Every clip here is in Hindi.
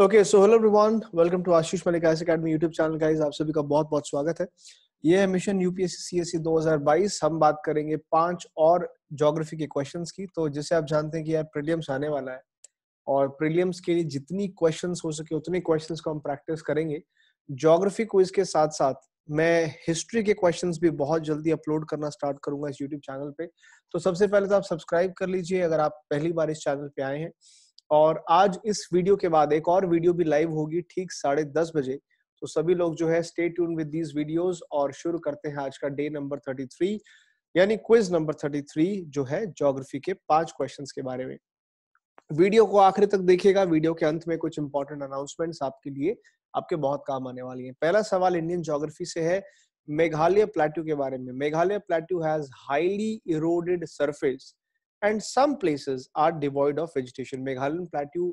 Okay so hello everyone welcome to Ashish Malik ice academy YouTube channel guys आप सभी का बहुत बहुत स्वागत है ये है मिशन यूपीएससी सीएससी 2022 हम बात करेंगे पांच और ज्योग्राफी के क्वेश्चंस की तो जैसे आप जानते हैं कि यार प्रीलियम्स आने वाला है और प्रीलियम्स के लिए जितनी क्वेश्चंस हो सके उतने क्वेश्चंस को हम प्रैक्टिस करेंगे ज्योग्राफी क्विज के साथ साथ मैं हिस्ट्री के क्वेश्चंस भी बहुत जल्दी अपलोड करना स्टार्ट करूंगा इस यूट्यूब चैनल पे तो सबसे पहले तो आप सब्सक्राइब कर लीजिए अगर आप पहली बार इस चैनल पे आए हैं और आज इस वीडियो के बाद एक और वीडियो भी लाइव होगी ठीक साढ़े दस बजे तो सभी लोग जो है stay tune with these videos और शुरू करते हैं आज का डे नंबर थर्टी थ्री यानी क्विज नंबर थर्टी थ्री जो है ज्योग्राफी के पांच क्वेश्चंस के बारे में वीडियो को आखिर तक देखिएगा वीडियो के अंत में कुछ इंपॉर्टेंट अनाउंसमेंट्स आपके लिए आपके बहुत काम आने वाली है पहला सवाल इंडियन जोग्राफी से है मेघालय प्लेट्यू के बारे में Meghalaya plateau has highly eroded surface and some places are devoid of vegetation Meghalaya plateau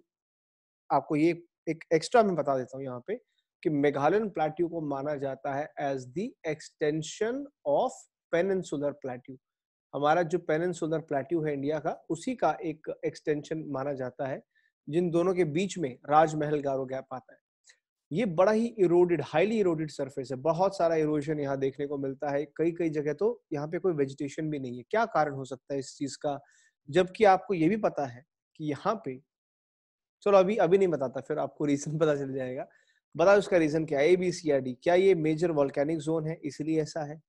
आपको ये एक एक्स्ट्रा मैं बता देता हूँ यहाँ पे कि मेघालय प्लेट्यू को माना जाता है as the extension of peninsular plateau हमारा जो पेनसुलर प्लेट्यू है इंडिया का उसी का एक एक्सटेंशन माना जाता है जिन दोनों के बीच में राजमहल गारो गैप आता है ये बड़ा ही इरोडेड हाईली इरोडेड सरफेस है बहुत सारा इरोजन यहाँ देखने को मिलता है कई कई जगह तो यहाँ पे कोई वेजिटेशन भी नहीं है क्या कारण हो सकता है इस चीज का जबकि आपको ये भी पता है कि यहाँ पे चलो अभी अभी नहीं बताता फिर आपको रीजन पता चल जाएगा बता उसका रीजन क्या है A B C or D क्या ये मेजर वॉल्केनिक जोन है इसलिए ऐसा है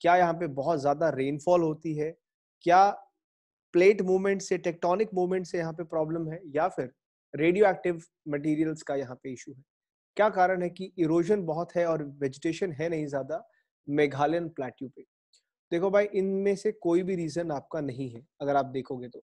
क्या यहाँ पे बहुत ज्यादा रेनफॉल होती है क्या प्लेट मूवमेंट से टेक्टोनिक मूवमेंट से यहाँ पे प्रॉब्लम है या फिर रेडियो एक्टिव मटीरियल्स का यहाँ पे इशू है क्या कारण है कि इरोजन बहुत है और वेजिटेशन है नहीं ज्यादा मेघालयन प्लेट्यू पे देखो भाई इनमें से कोई भी रीजन आपका नहीं है अगर आप देखोगे तो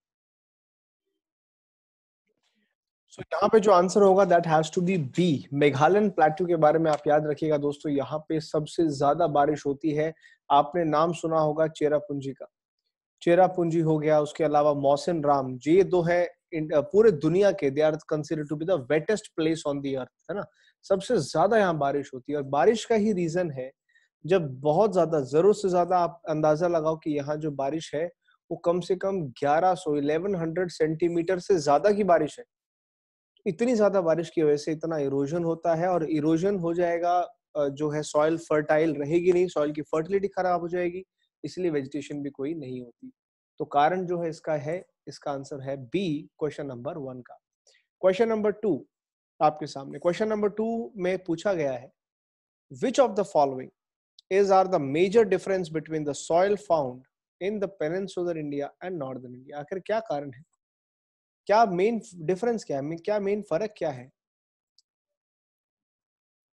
सो so, यहाँ पे जो आंसर होगा that has to be B Meghalaya plateau के बारे में आप याद रखिएगा दोस्तों यहाँ पे सबसे ज्यादा बारिश होती है आपने नाम सुना होगा चेरापुंजी का चेरापूंजी हो गया उसके अलावा मौसन राम ये दो है पूरे दुनिया के they are consider to be the wettest place on the earth है ना सबसे ज्यादा यहाँ बारिश होती है और बारिश का ही रीजन है जब बहुत ज्यादा जरूर से ज्यादा आप अंदाजा लगाओ कि यहाँ जो बारिश है वो कम से कम 1100 1100 सेंटीमीटर से ज्यादा की बारिश है इतनी ज्यादा बारिश की वजह से इतना इरोजन होता है और इरोजन हो जाएगा जो है सॉइल फर्टाइल रहेगी नहीं सॉइल की फर्टिलिटी खराब हो जाएगी इसलिए वेजिटेशन भी कोई नहीं होती तो कारण जो है इसका है इसका आंसर है बी क्वेश्चन नंबर वन का क्वेश्चन नंबर टू आपके सामने क्वेश्चन नंबर टू में पूछा गया है which of the following is are the major difference between the soil found in the peninsular India and northern India. आखिर क्या कारण है क्या मेन डिफरेंस क्या है क्या मेन फर्क क्या है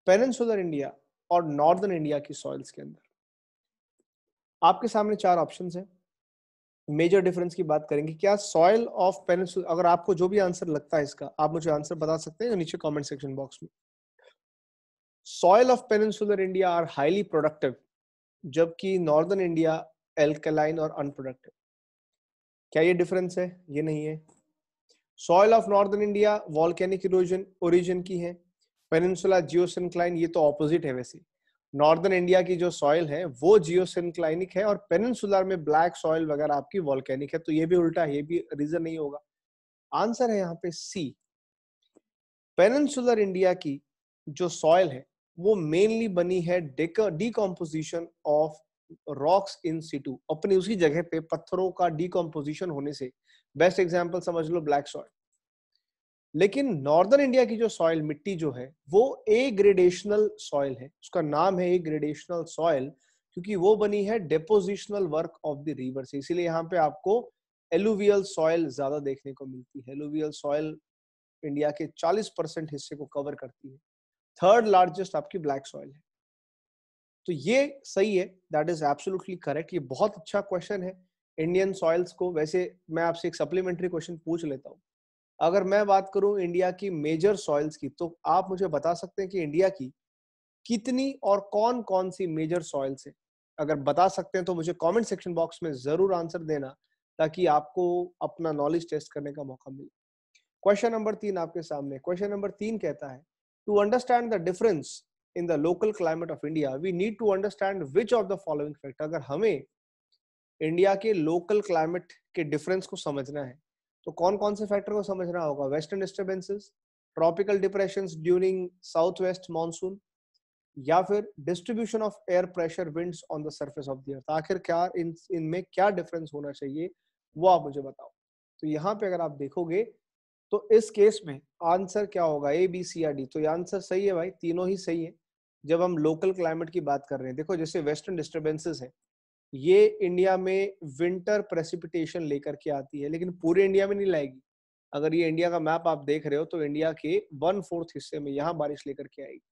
पेनिनसुलर इंडिया और नॉर्दर्न इंडिया की सॉइल्स के अंदर आपके सामने चार ऑप्शन है मेजर डिफरेंस की बात करेंगे क्या सॉइल ऑफ पेनिनसुलर अगर आपको जो भी आंसर लगता है इसका आप मुझे आंसर बता सकते हैं नीचे कमेंट सेक्शन बॉक्स में soil of peninsular India are highly productive जबकि नॉर्दर्न इंडिया एल्कलाइन और अनप्रोडक्टिव क्या ये डिफरेंस है ये नहीं है soil of northern India volcanic erosion origin की है पेनिनसुला जियोसिनक्लाइन ये तो ऑपोजिट है वैसे नॉर्दर्न इंडिया की जो सॉइल है वो जियोसिनक्लाइनिक है और पेनिनसुलर में ब्लैक सॉइल वगैरह आपकी वॉल्केनिक है तो ये भी उल्टा है ये भी रीजन नहीं होगा आंसर है यहाँ पे सी पेनिनसुलर इंडिया की जो सॉइल है वो मेनली बनी है decomposition of rocks in situ अपनी उसी जगह पे पत्थरों का डिकम्पोजिशन होने से बेस्ट एग्जाम्पल समझ लो ब्लैक सॉइल लेकिन नॉर्दर्न इंडिया की जो सॉइल मिट्टी जो है वो ए ग्रेडेशनल सॉइल है उसका नाम है ए ग्रेडेशनल सॉइल क्योंकि वो बनी है depositional work of the river से इसीलिए यहाँ पे आपको एलुवियल सॉइल ज्यादा देखने को मिलती है एलुवियल सॉइल इंडिया के 40 परसेंट हिस्से को कवर करती है थर्ड लार्जेस्ट आपकी ब्लैक सॉइल है तो ये सही है दैट इज एब्सोल्युटली करेक्ट ये बहुत अच्छा क्वेश्चन है इंडियन सॉइल्स को वैसे मैं आपसे एक सप्लीमेंट्री क्वेश्चन पूछ लेता हूँ अगर मैं बात करूं इंडिया की मेजर सॉइल्स की तो आप मुझे बता सकते हैं कि इंडिया की कितनी और कौन कौन सी मेजर सॉइल्स है अगर बता सकते हैं तो मुझे कमेंट सेक्शन बॉक्स में जरूर आंसर देना ताकि आपको अपना नॉलेज टेस्ट करने का मौका मिले क्वेश्चन नंबर तीन आपके सामने क्वेश्चन नंबर तीन कहता है To understand the difference in the local climate of India, we need to understand which of the following factor. अगर हमें इंडिया के लोकल क्लाइमेट के डिफरेंस को समझना है तो कौन कौन से फैक्टर को समझना होगा western disturbances tropical depression during south west monsoon या फिर distribution of air pressure winds on the surface of the earth आखिर क्या इन इनमें क्या डिफरेंस होना चाहिए वो आप मुझे बताओ तो यहाँ पे अगर आप देखोगे तो इस केस में आंसर क्या होगा ए बी सी या डी तो ये आंसर सही है भाई तीनों ही सही है जब हम लोकल क्लाइमेट की बात कर रहे हैं देखो जैसे वेस्टर्न डिस्टर्बेंसेस है ये इंडिया में विंटर प्रेसिपिटेशन लेकर के आती है लेकिन पूरे इंडिया में नहीं लाएगी अगर ये इंडिया का मैप आप देख रहे हो तो इंडिया के वन फोर्थ हिस्से में यहाँ बारिश लेकर के आएगी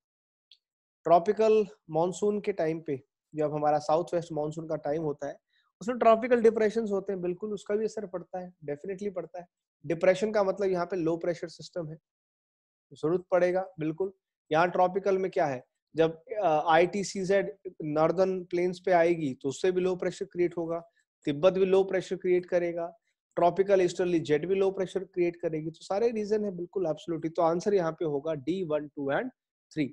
ट्रॉपिकल मानसून के टाइम पे जब हमारा साउथ वेस्ट मानसून का टाइम होता है उसमें ट्रॉपिकल डिप्रेशन होते हैं बिल्कुल उसका भी असर पड़ता है डेफिनेटली पड़ता है डिप्रेशन का मतलब यहाँ पे लो प्रेशर सिस्टम है जरूरत पड़ेगा बिल्कुल यहाँ ट्रॉपिकल में क्या है जब I T C Z northern plains पे आएगी तो उससे भी लो प्रेशर क्रिएट होगा तिब्बत भी लो प्रेशर क्रिएट करेगा ट्रॉपिकल ईस्टर्ली जेट भी लो प्रेशर क्रिएट करेगी तो सारे रीजन है बिल्कुल एब्सोल्युटली तो आंसर यहाँ पे होगा D one two and three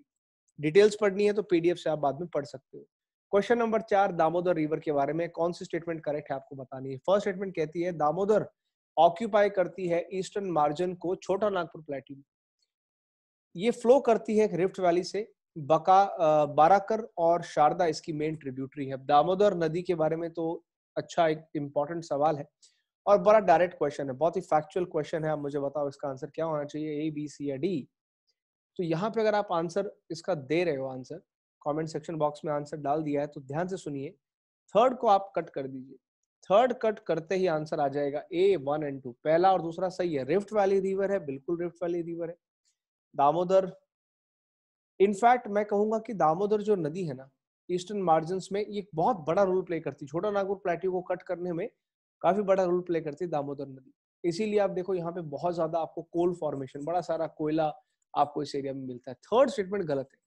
details पढ़नी है तो पीडीएफ से आप बाद में पढ़ सकते हो क्वेश्चन नंबर चार दामोदर रिवर के बारे में कौन सी स्टेटमेंट करेक्ट है आपको बतानी है फर्स्ट स्टेटमेंट कहती है दामोदर ऑक्यूपाई करती है ईस्टर्न मार्जिन को छोटा नागपुर प्लेटिन ये फ्लो करती है रिफ्ट वैली से बका बाराकर और शारदा इसकी मेन ट्रिब्यूटरी है दामोदर नदी के बारे में तो अच्छा एक इम्पॉर्टेंट सवाल है और बड़ा डायरेक्ट क्वेश्चन है बहुत ही फैक्चुअल क्वेश्चन है आप मुझे बताओ इसका आंसर क्या होना चाहिए ए बी सी या डी तो यहाँ पे अगर आप आंसर इसका दे रहे हो आंसर कमेंट सेक्शन बॉक्स में आंसर डाल दिया है तो ध्यान से सुनिए थर्ड को आप कट कर दीजिए थर्ड कट करते ही आंसर आ जाएगा ए वन एंड टू पहला और दूसरा सही है रिफ्ट वैली रिवर है बिल्कुल रिफ्ट वैली रिवर है दामोदर इनफैक्ट मैं कहूंगा कि दामोदर जो नदी है ना ईस्टर्न मार्जिन में ये बहुत बड़ा रोल प्ले करती है छोटा नागपुर प्लेट्यू को कट करने में काफी बड़ा रोल प्ले करती है दामोदर नदी इसीलिए आप देखो यहाँ पे बहुत ज्यादा आपको कोल फॉर्मेशन बड़ा सारा कोयला आपको इस एरिया में मिलता है थर्ड स्टेटमेंट गलत है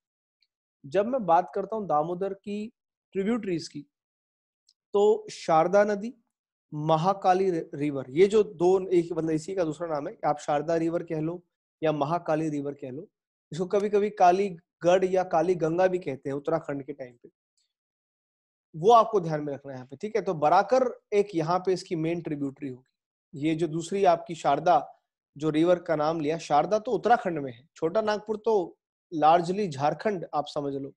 जब मैं बात करता हूँ दामोदर की ट्रिब्यूटरीज की तो शारदा नदी महाकाली रिवर ये जो दो एक मतलब इसी का दूसरा नाम है आप शारदा रिवर कह लो या महाकाली रिवर कह लो इसको कभी कभी काली गढ़ या काली गंगा भी कहते हैं उत्तराखंड के टाइम पे वो आपको ध्यान में रखना है यहाँ पे ठीक है तो बराकर एक यहाँ पे इसकी मेन ट्रिब्यूटरी होगी ये जो दूसरी आपकी शारदा जो रिवर का नाम लिया शारदा तो उत्तराखंड में है छोटा नागपुर तो लार्जली झारखंड आप समझ लो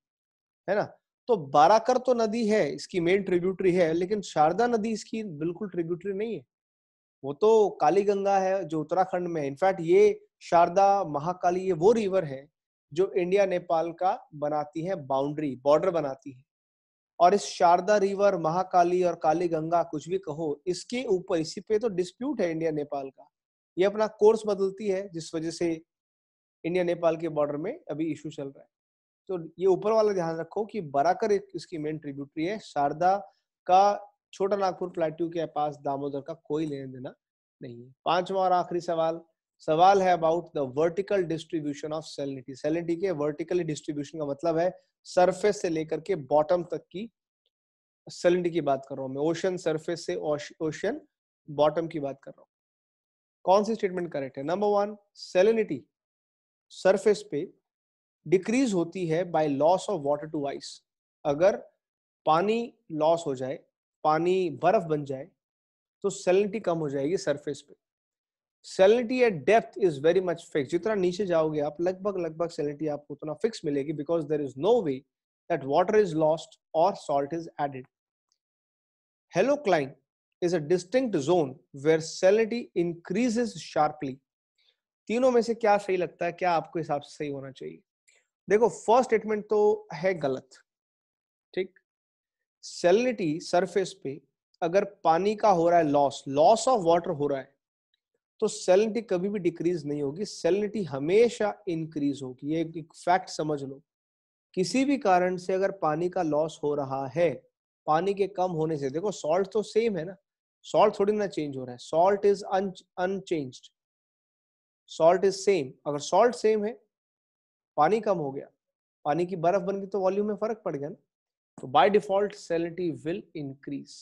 है ना तो बाराकर तो नदी है इसकी मेन ट्रिब्यूटरी है लेकिन शारदा नदी इसकी बिल्कुल ट्रिब्यूटरी नहीं है वो तो काली गंगा है जो उत्तराखंड में इनफैक्ट ये शारदा महाकाली ये वो रिवर है जो इंडिया नेपाल का बनाती है बाउंड्री बॉर्डर बनाती है और इस शारदा रिवर महाकाली और काली गंगा कुछ भी कहो इसके ऊपर इसी पे तो डिस्प्यूट है इंडिया नेपाल का ये अपना कोर्स बदलती है जिस वजह से इंडिया नेपाल के बॉर्डर में अभी इशू चल रहा है तो ये ऊपर वाला ध्यान रखो कि बराकर एक इसकी मेन ट्रिब्यूटरी है शारदा का छोटा नागपुर प्लाट्यू के पास दामोदर का कोई लेने देना नहीं है पांचवा और आखिरी सवाल सवाल है about the vertical distribution of salinity salinity के वर्टिकली डिस्ट्रीब्यूशन का मतलब है सरफेस से लेकर के बॉटम तक की सेलिनिटी की बात कर रहा हूँ मैं ओशन सरफेस से ओशन बॉटम की बात कर रहा हूँ कौन सी स्टेटमेंट करेक्ट है नंबर वन सेलिनिटी सरफेस पे डिक्रीज होती है by loss of water to ice अगर पानी लॉस हो जाए पानी बर्फ बन जाए तो सेलिनिटी कम हो जाएगी सरफेस पे salinity at depth is very much fix जितना नीचे जाओगे आप लगभग लगभग सेलिनिटी आपको उतना फिक्स मिलेगी because there is no way that water is lost और salt is added halo halocline is a distinct zone where salinity increases sharply तीनों में से क्या सही लगता है क्या आपको हिसाब से सही होना चाहिए देखो फर्स्ट स्टेटमेंट तो है गलत ठीक सेलिनिटी सरफेस पे अगर पानी का हो रहा है लॉस लॉस ऑफ वाटर हो रहा है तो सेलिनिटी कभी भी डिक्रीज नहीं होगी सेलिनिटी हमेशा इंक्रीज होगी ये एक फैक्ट समझ लो किसी भी कारण से अगर पानी का लॉस हो रहा है पानी के कम होने से देखो सॉल्ट तो सेम है ना सॉल्ट थोड़ी ना चेंज हो रहा है salt is unchanged salt is same अगर सॉल्ट सेम है पानी कम हो गया पानी की बर्फ बन गई तो वॉल्यूम में फर्क पड़ गया ना तो by default salinity will increase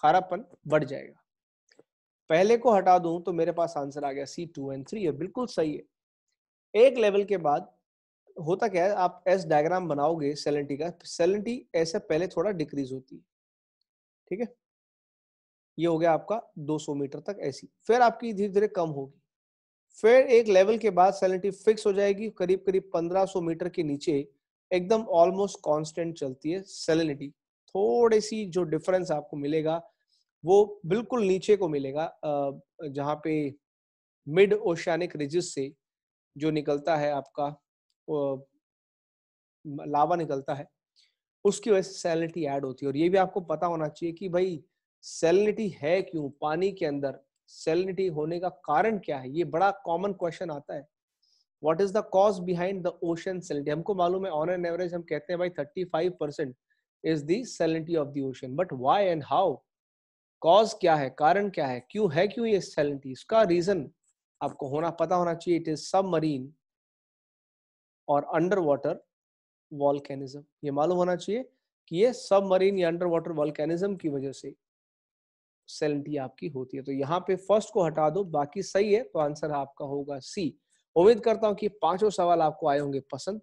खारापन बढ़ जाएगा पहले को हटा दूं तो मेरे पास आंसर आ गया सी टू एंड थ्री बिल्कुल सही है एक लेवल के बाद होता क्या है आप एस डायग्राम बनाओगे सेलिटी का सेलिटी तो ऐसे पहले थोड़ा डिक्रीज होती है ठीक है ये हो गया आपका 200 मीटर तक ऐसी फिर आपकी धीरे धीरे कम होगी फिर एक लेवल के बाद सैलिनिटी फिक्स हो जाएगी करीब करीब 1500 मीटर के नीचे एकदम ऑलमोस्ट कांस्टेंट चलती है सैलिनिटी थोड़ी सी जो डिफरेंस आपको मिलेगा वो बिल्कुल नीचे को मिलेगा जहाँ पे मिड ओशियानिक रिजिस से जो निकलता है आपका लावा निकलता है उसकी वजह से सैलिनिटी ऐड होती है और ये भी आपको पता होना चाहिए कि भाई सैलिनिटी है क्यों पानी के अंदर सेलिनिटी होने का कारण क्या है ये बड़ा कॉमन क्वेश्चन आता है what is the cause behind the ocean salinity हमको मालूम है ऑन एन एवरेज हम कहते हैं भाई thirty five percent is the salinity of the ocean but why and how cause क्या है कारण क्या है क्यों है क्यों ये सेलिनिटी इसका रीजन आपको होना पता होना चाहिए इट इज सब मरीन और अंडर वाटर वॉल्केनिज्म ये मालूम होना चाहिए कि ये सब मरीन या अंडर वाटर वॉल्केनिज्म की वजह से सैलिनिटी आपकी होती है तो यहाँ पे फर्स्ट को हटा दो बाकी सही है तो आंसर आपका होगा सी उम्मीद करता हूँ कि पांचों सवाल आपको आए होंगे पसंद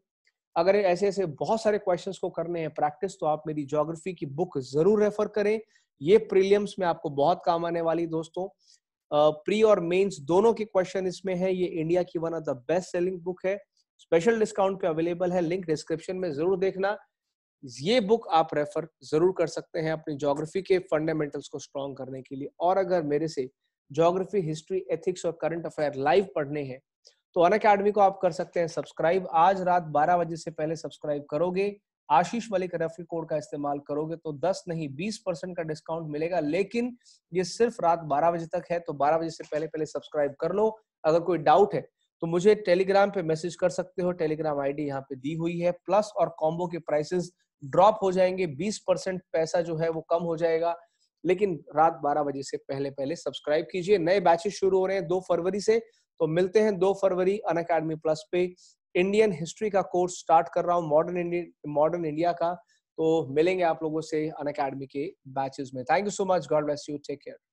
अगर ऐसे ऐसे बहुत सारे क्वेश्चंस को करने हैं प्रैक्टिस तो आप मेरी ज्योग्राफी की बुक जरूर रेफर करें ये प्रीलियम्स में आपको बहुत काम आने वाली दोस्तों प्री और मेंस दोनों के क्वेश्चन इसमें है ये इंडिया की one of the best selling book है स्पेशल डिस्काउंट पे अवेलेबल है लिंक डिस्क्रिप्शन में जरूर देखना ये बुक आप रेफर जरूर कर सकते हैं अपनी जोग्राफी के फंडामेंटल्स को स्ट्रॉन्ग करने के लिए और अगर मेरे से जोग्राफी हिस्ट्री एथिक्स और करंट अफेयर लाइव पढ़ने हैं तो अन अकेडमी को आप कर सकते हैं सब्सक्राइब आज रात 12 बजे से पहले सब्सक्राइब करोगे आशीष मलिक रेफरी कोड का इस्तेमाल करोगे तो 10 नहीं 20 परसेंट का डिस्काउंट मिलेगा लेकिन ये सिर्फ रात 12 बजे तक है तो 12 बजे से पहले पहले सब्सक्राइब कर लो अगर कोई डाउट है तो मुझे टेलीग्राम पे मैसेज कर सकते हो टेलीग्राम आईडी यहाँ पे दी हुई है प्लस और कॉम्बो के प्राइसेस ड्रॉप हो जाएंगे 20 परसेंट पैसा जो है वो कम हो जाएगा लेकिन रात 12 बजे से पहले पहले सब्सक्राइब कीजिए नए बैचेस शुरू हो रहे हैं दो फरवरी से तो मिलते हैं दो फरवरी अन अकेडमी प्लस पे इंडियन हिस्ट्री का कोर्स स्टार्ट कर रहा हूँ मॉडर्न इंडियन मॉडर्न इंडिया का तो मिलेंगे आप लोगों से अन अकेडमी के बैचेज में thank you so much God bless you take care